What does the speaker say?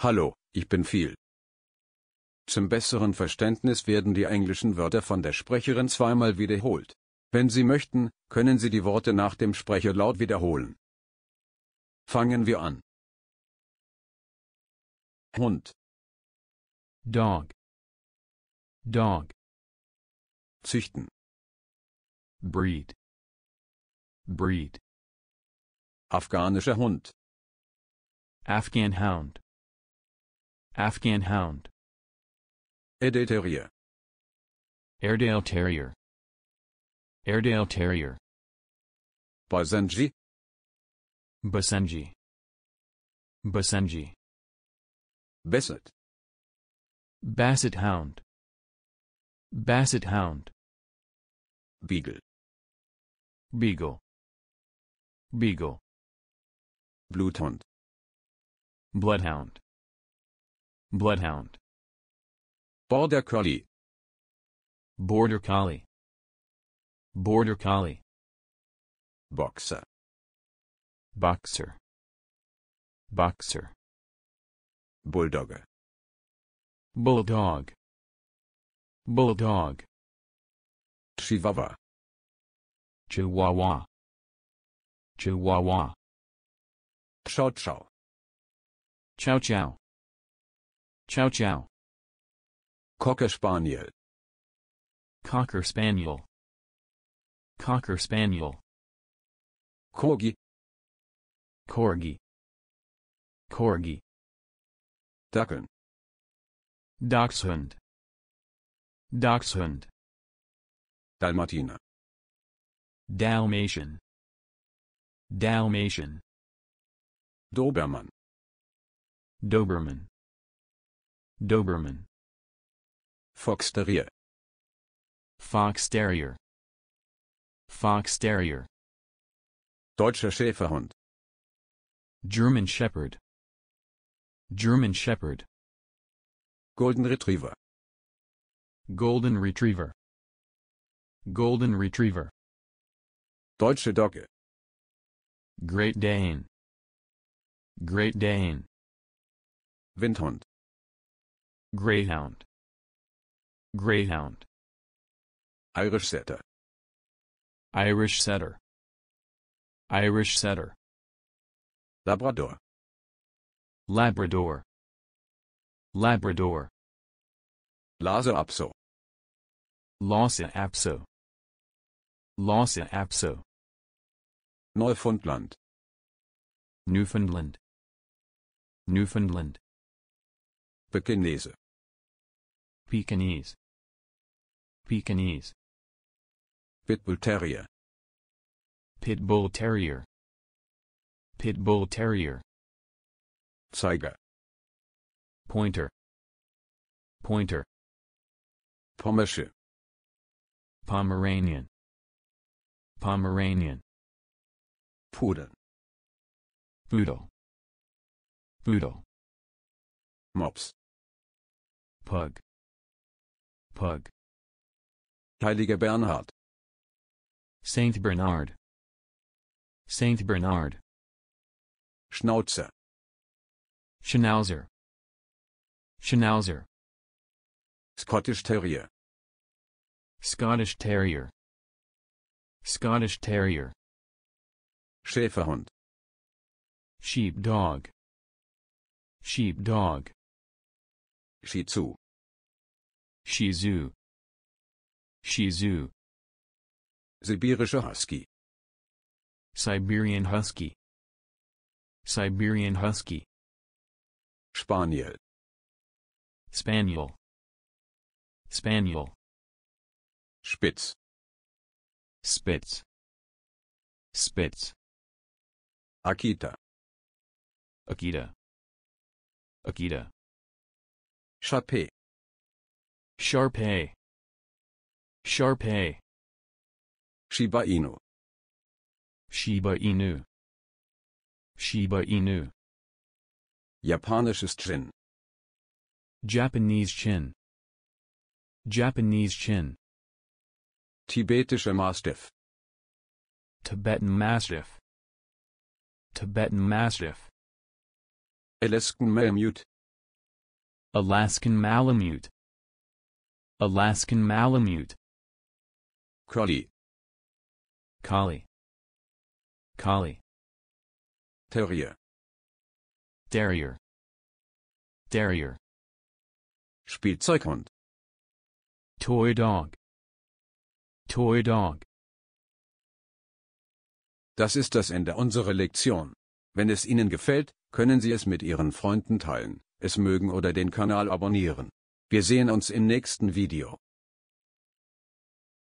Hallo, ich bin viel. Zum besseren Verständnis werden die englischen Wörter von der Sprecherin zweimal wiederholt. Wenn Sie möchten, können Sie die Worte nach dem Sprecher laut wiederholen. Fangen wir an. Hund. Dog. Dog. Züchten. Breed. Breed. Afghanischer Hund. Afghan Hound. Afghan Hound Airedale Terrier Airedale Terrier Airedale Terrier Basenji Basenji Basenji Basset Basset Hound Basset Hound Beagle Beagle Beagle Bluthund Bloodhound Bloodhound Border Collie Border Collie Border Collie Boxer Boxer Boxer Bulldogger Bulldog Bulldog Chihuahua Chihuahua Chihuahua Chow chow Chow chow Chow Chow. Cocker Spaniel. Cocker Spaniel. Cocker Spaniel. Corgi. Corgi. Corgi. Ducken. Dachshund. Dachshund. Dalmatina. Dalmatian. Dalmatian. Doberman. Doberman. Doberman Fox Terrier Fox Terrier Fox Terrier Deutscher Schäferhund German Shepherd German Shepherd Golden Retriever Golden Retriever Golden Retriever Deutsche Dogge Great Dane Great Dane Windhund Greyhound. Greyhound. Irish Setter. Irish Setter. Irish Setter. Labrador. Labrador. Labrador. Lhasa Apso. Lhasa Apso. Lhasa Apso. Neufundland. Newfoundland. Newfoundland. Pekinese. Pekinese. Pekinese. Pit bull terrier. Pit bull terrier. Pit bull terrier. Tiger. Pointer. Pointer. Pomashu. Pomeranian. Pomeranian. Poodle. Poodle. Poodle. Mops. Pug. Pug. Heiliger Bernhard. Saint Bernard. Saint Bernard. Schnauzer. Schnauzer. Schnauzer. Scottish Terrier. Scottish Terrier. Scottish Terrier. Schäferhund. Sheepdog. Sheepdog. Shizu. Shizu. Shizu. Tzu. Shih Husky. Siberian Husky. Siberian Husky. Spaniel. Spaniel. Spaniel. Spitz. Spitz. Spitz. Akita. Akita. Akita. Sharpay. Sharpay. Sharpay. Shiba Inu. Shiba Inu. Shiba Inu. Japanisches Chin. Japanese Chin. Japanese Chin. Tibetischer Mastiff. Tibetan Mastiff. Tibetan Mastiff. Alaskan Malamute. Alaskan Malamute Alaskan Malamute Collie Collie Collie Terrier Terrier Terrier Spielzeughund Toy Dog Toy Dog Das ist das Ende unserer Lektion. Wenn es Ihnen gefällt, können Sie es mit Ihren Freunden teilen es mögen oder den Kanal abonnieren. Wir sehen uns im nächsten Video.